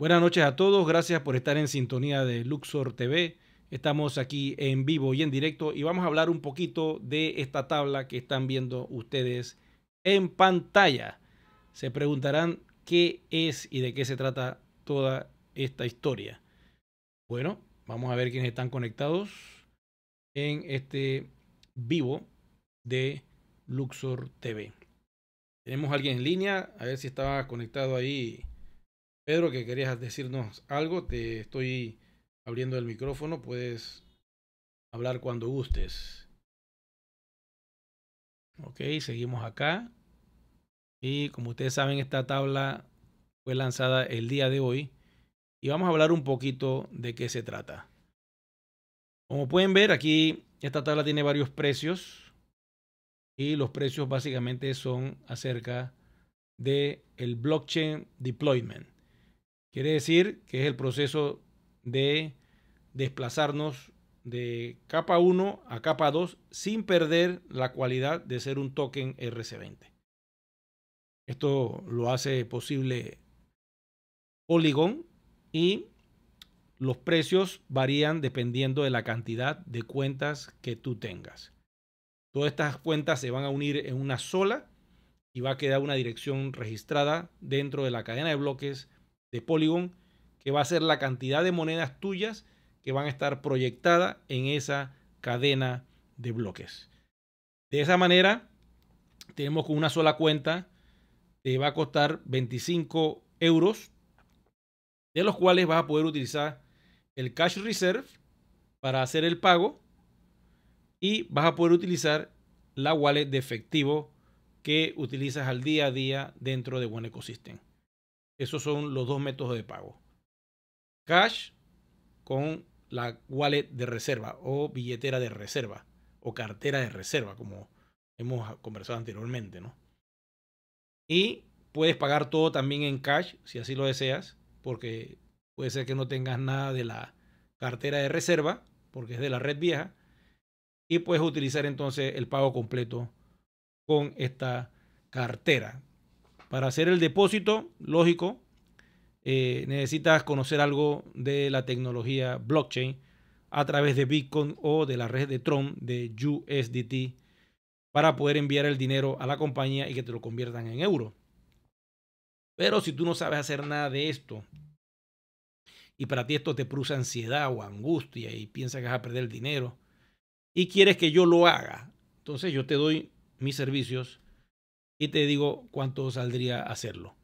Buenas noches a todos, gracias por estar en sintonía de Luxor TV. Estamos aquí en vivo y en directo y vamos a hablar un poquito de esta tabla que están viendo ustedes en pantalla. Se preguntarán qué es y de qué se trata toda esta historia. Bueno, vamos a ver quiénes están conectados en este vivo de Luxor TV. Tenemos a alguien en línea, a ver si estaba conectado ahí Pedro, que querías decirnos algo, te estoy abriendo el micrófono, puedes hablar cuando gustes. Ok, seguimos acá. Y como ustedes saben, esta tabla fue lanzada el día de hoy. Y vamos a hablar un poquito de qué se trata. Como pueden ver, aquí esta tabla tiene varios precios. Y los precios básicamente son acerca de el blockchain deployment. Quiere decir que es el proceso de desplazarnos de capa 1 a capa 2 sin perder la cualidad de ser un token RC20. Esto lo hace posible Polygon y los precios varían dependiendo de la cantidad de cuentas que tú tengas. Todas estas cuentas se van a unir en una sola y va a quedar una dirección registrada dentro de la cadena de bloques de Polygon, que va a ser la cantidad de monedas tuyas que van a estar proyectadas en esa cadena de bloques. De esa manera, tenemos con una sola cuenta, te va a costar 25 euros, de los cuales vas a poder utilizar el cash reserve para hacer el pago y vas a poder utilizar la wallet de efectivo que utilizas al día a día dentro de One Ecosystem. Esos son los dos métodos de pago. Cash con la wallet de reserva o billetera de reserva o cartera de reserva, como hemos conversado anteriormente, ¿no? Y puedes pagar todo también en cash, si así lo deseas, porque puede ser que no tengas nada de la cartera de reserva, porque es de la red vieja, y puedes utilizar entonces el pago completo con esta cartera para hacer el depósito, lógico, eh, necesitas conocer algo de la tecnología blockchain a través de Bitcoin o de la red de Tron de USDT para poder enviar el dinero a la compañía y que te lo conviertan en euro. Pero si tú no sabes hacer nada de esto y para ti esto te produce ansiedad o angustia y piensas que vas a perder el dinero y quieres que yo lo haga, entonces yo te doy mis servicios y te digo cuánto saldría hacerlo.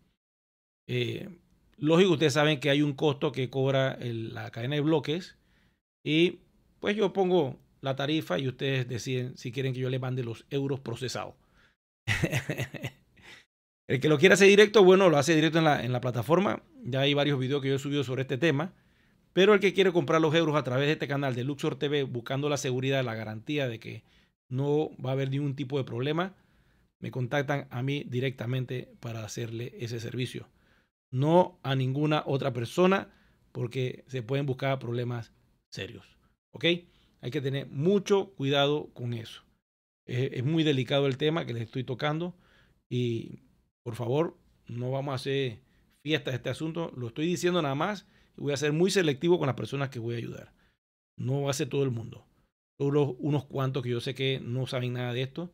Eh, lógico, ustedes saben que hay un costo que cobra la cadena de bloques y pues yo pongo la tarifa y ustedes deciden si quieren que yo les mande los euros procesados. el que lo quiera hacer directo, bueno, lo hace directo en la, en la plataforma. Ya hay varios videos que yo he subido sobre este tema. Pero el que quiere comprar los euros a través de este canal de Luxor TV, buscando la seguridad, la garantía de que no va a haber ningún tipo de problema, me contactan a mí directamente para hacerle ese servicio. No a ninguna otra persona porque se pueden buscar problemas serios. ¿Ok? Hay que tener mucho cuidado con eso. Es, muy delicado el tema que les estoy tocando y por favor no vamos a hacer fiesta de este asunto. Lo estoy diciendo nada más voy a ser muy selectivo con las personas que voy a ayudar. No va a ser todo el mundo. Solo unos cuantos que yo sé que no saben nada de esto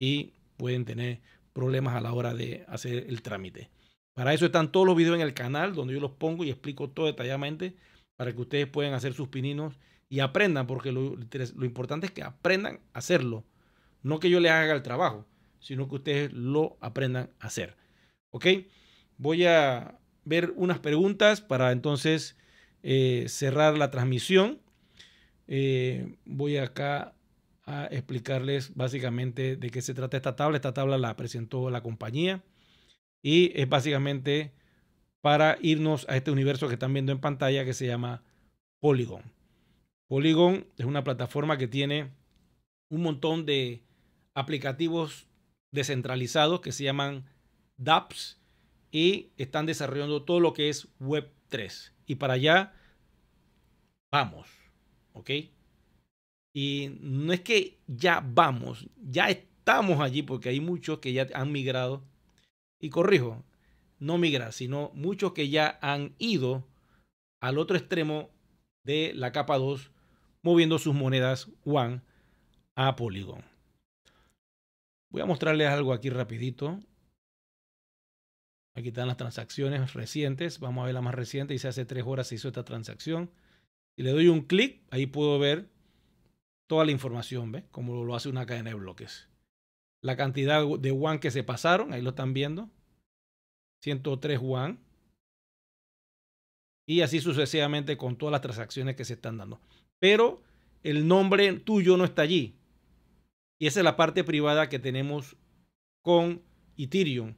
y pueden tener problemas a la hora de hacer el trámite. Para eso están todos los videos en el canal donde yo los pongo y explico todo detalladamente para que ustedes puedan hacer sus pininos y aprendan, porque lo, importante es que aprendan a hacerlo. No que yo les haga el trabajo, sino que ustedes lo aprendan a hacer. ¿Ok? Voy a ver unas preguntas para entonces eh, cerrar la transmisión. Eh, voy acá a explicarles básicamente de qué se trata esta tabla. Esta tabla la presentó la compañía y es básicamente para irnos a este universo que están viendo en pantalla que se llama Polygon. Polygon es una plataforma que tiene un montón de aplicativos descentralizados que se llaman dApps y están desarrollando todo lo que es Web3. Y para allá vamos, ¿ok? Y no es que ya vamos, ya estamos allí, porque hay muchos que ya han migrado. Y corrijo, no migrar, sino muchos que ya han ido al otro extremo de la capa 2, moviendo sus monedas WAN a Polygon. Voy a mostrarles algo aquí rapidito. Aquí están las transacciones recientes. Vamos a ver la más reciente. se hace tres horas se hizo esta transacción. y le doy un clic, ahí puedo ver toda la información, ¿ves? Como lo hace una cadena de bloques. La cantidad de WAN que se pasaron, ahí lo están viendo. 103 WAN. Y así sucesivamente con todas las transacciones que se están dando. Pero el nombre tuyo no está allí. Y esa es la parte privada que tenemos con Ethereum.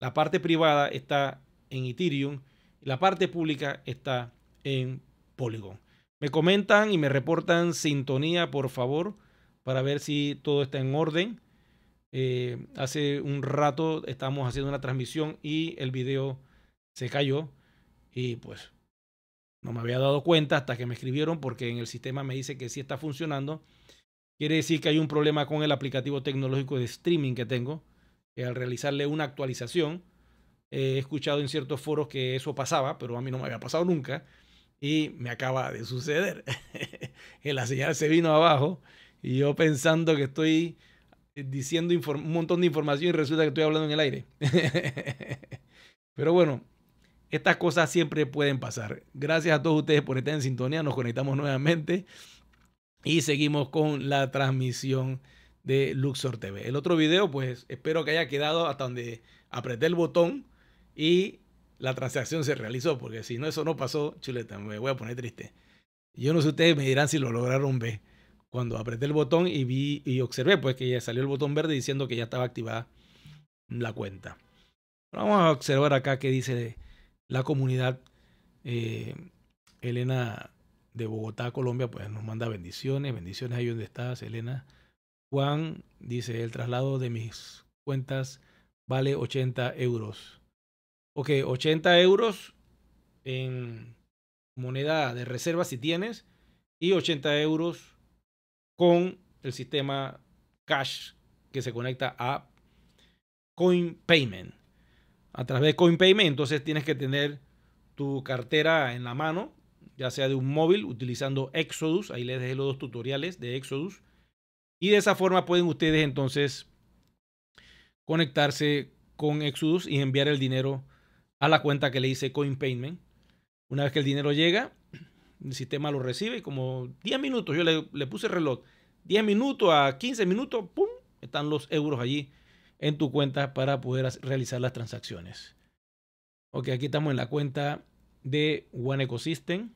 La parte privada está en Ethereum y la parte pública está en Polygon. Me comentan y me reportan sintonía, por favor, para ver si todo está en orden. Eh, hace un rato estábamos haciendo una transmisión y el video se cayó y pues no me había dado cuenta hasta que me escribieron porque en el sistema me dice que sí está funcionando. Quiere decir que hay un problema con el aplicativo tecnológico de streaming que tengo, que al realizarle una actualización, eh, he escuchado en ciertos foros que eso pasaba, pero a mí no me había pasado nunca. Y me acaba de suceder. la señal se vino abajo y yo pensando que estoy diciendo un montón de información y resulta que estoy hablando en el aire. Pero bueno, estas cosas siempre pueden pasar. Gracias a todos ustedes por estar en sintonía. Nos conectamos nuevamente y seguimos con la transmisión de Luxor TV. El otro video, pues espero que haya quedado hasta donde apreté el botón y la transacción se realizó, porque si no, eso no pasó, chuleta, me voy a poner triste. Yo no sé ustedes me dirán si lo lograron ver. Cuando apreté el botón y vi y observé, pues que ya salió el botón verde diciendo que ya estaba activada la cuenta. vamos a observar acá qué dice la comunidad. Eh, Elena de Bogotá, Colombia, pues nos manda bendiciones, bendiciones ahí donde estás, Elena. Juan dice, el traslado de mis cuentas vale 80 euros ok, 80 euros en moneda de reserva si tienes y 80 euros con el sistema cash que se conecta a CoinPayment. A través de CoinPayment, entonces tienes que tener tu cartera en la mano, ya sea de un móvil, utilizando Exodus. Ahí les dejé los dos tutoriales de Exodus. Y de esa forma pueden ustedes entonces conectarse con Exodus y enviar el dinero a la cuenta que le hice CoinPayment. Una vez que el dinero llega, el sistema lo recibe y como 10 minutos, yo le, le puse el reloj, 10 minutos a 15 minutos, ¡pum! Están los euros allí en tu cuenta para poder realizar las transacciones. Ok, aquí estamos en la cuenta de One Ecosystem.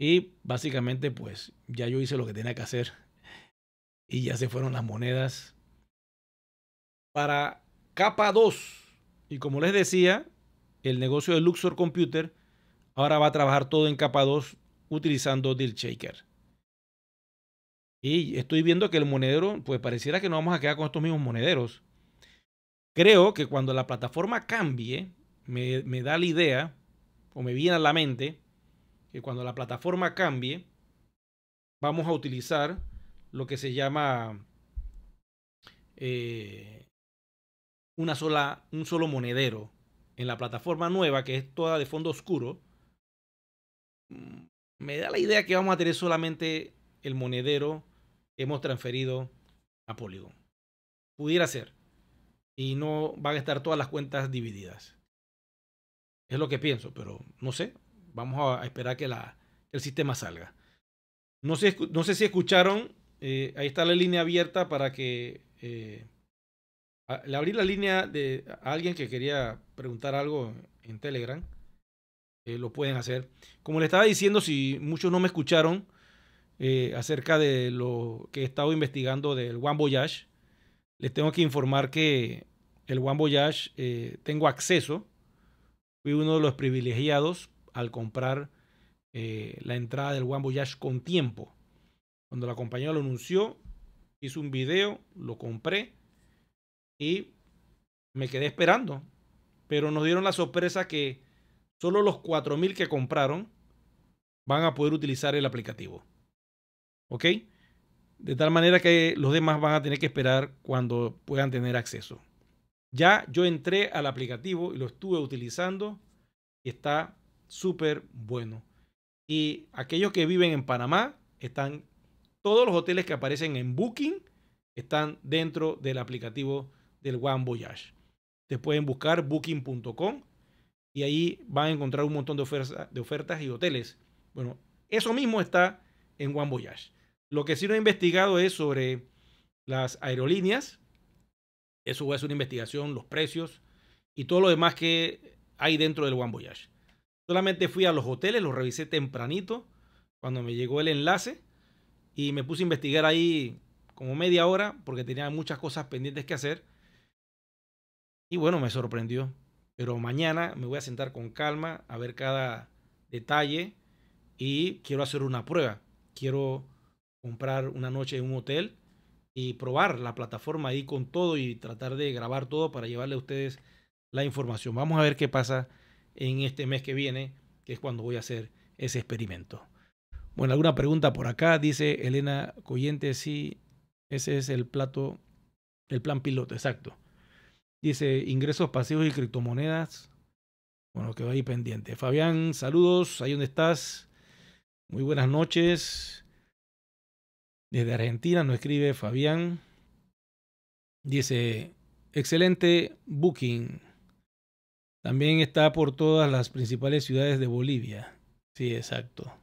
Y básicamente, pues ya yo hice lo que tenía que hacer. Y ya se fueron las monedas para capa 2. Y como les decía, el negocio de Luxor Computer ahora va a trabajar todo en capa 2 utilizando Deal Shaker. Y estoy viendo que el monedero, pues pareciera que no vamos a quedar con estos mismos monederos. Creo que cuando la plataforma cambie, me, da la idea, o me viene a la mente, que cuando la plataforma cambie, vamos a utilizar lo que se llama eh, una sola, un solo monedero en la plataforma nueva, que es toda de fondo oscuro, mm, me da la idea que vamos a tener solamente el monedero que hemos transferido a Polygon. Pudiera ser. Y no van a estar todas las cuentas divididas. Es lo que pienso, pero no sé. Vamos a esperar que, la, el sistema salga. No sé, no sé si escucharon. Eh, ahí está la línea abierta para que... Eh, le abrí la línea de alguien que quería preguntar algo en Telegram, eh, lo pueden hacer. Como le estaba diciendo, si muchos no me escucharon eh, acerca de lo que he estado investigando del One Voyage, les tengo que informar que el One Voyage eh, tengo acceso. Fui uno de los privilegiados al comprar la entrada del One Voyage con tiempo. Cuando la compañía lo anunció, hice un video, lo compré y me quedé esperando pero nos dieron la sorpresa que solo los 4.000 que compraron van a poder utilizar el aplicativo. ¿Ok? De tal manera que los demás van a tener que esperar cuando puedan tener acceso. Ya yo entré al aplicativo y lo estuve utilizando y está súper bueno. Y aquellos que viven en Panamá están, todos los hoteles que aparecen en Booking están dentro del aplicativo del One Voyage pueden buscar booking.com y ahí van a encontrar un montón de, de ofertas y hoteles. Bueno, eso mismo está en One Voyage. Lo que sí no he investigado es sobre las aerolíneas. Eso es a una investigación, los precios y todo lo demás que hay dentro del One Voyage. Solamente fui a los hoteles, los revisé tempranito cuando me llegó el enlace y me puse a investigar ahí como media hora porque tenía muchas cosas pendientes que hacer y bueno, me sorprendió. Pero mañana me voy a sentar con calma a ver cada detalle y quiero hacer una prueba. Quiero comprar una noche en un hotel y probar la plataforma ahí con todo y tratar de grabar todo para llevarle a ustedes la información. Vamos a ver qué pasa en este mes que viene, que es cuando voy a hacer ese experimento. Bueno, alguna pregunta por acá, dice Elena Coyente, sí, ese es el plato, el plan piloto, exacto. Dice ingresos pasivos y criptomonedas. Bueno, quedó ahí pendiente. Fabián, saludos, ahí donde estás. Muy buenas noches. Desde Argentina nos escribe Fabián. Dice, excelente booking. También está por todas las principales ciudades de Bolivia. Sí, exacto.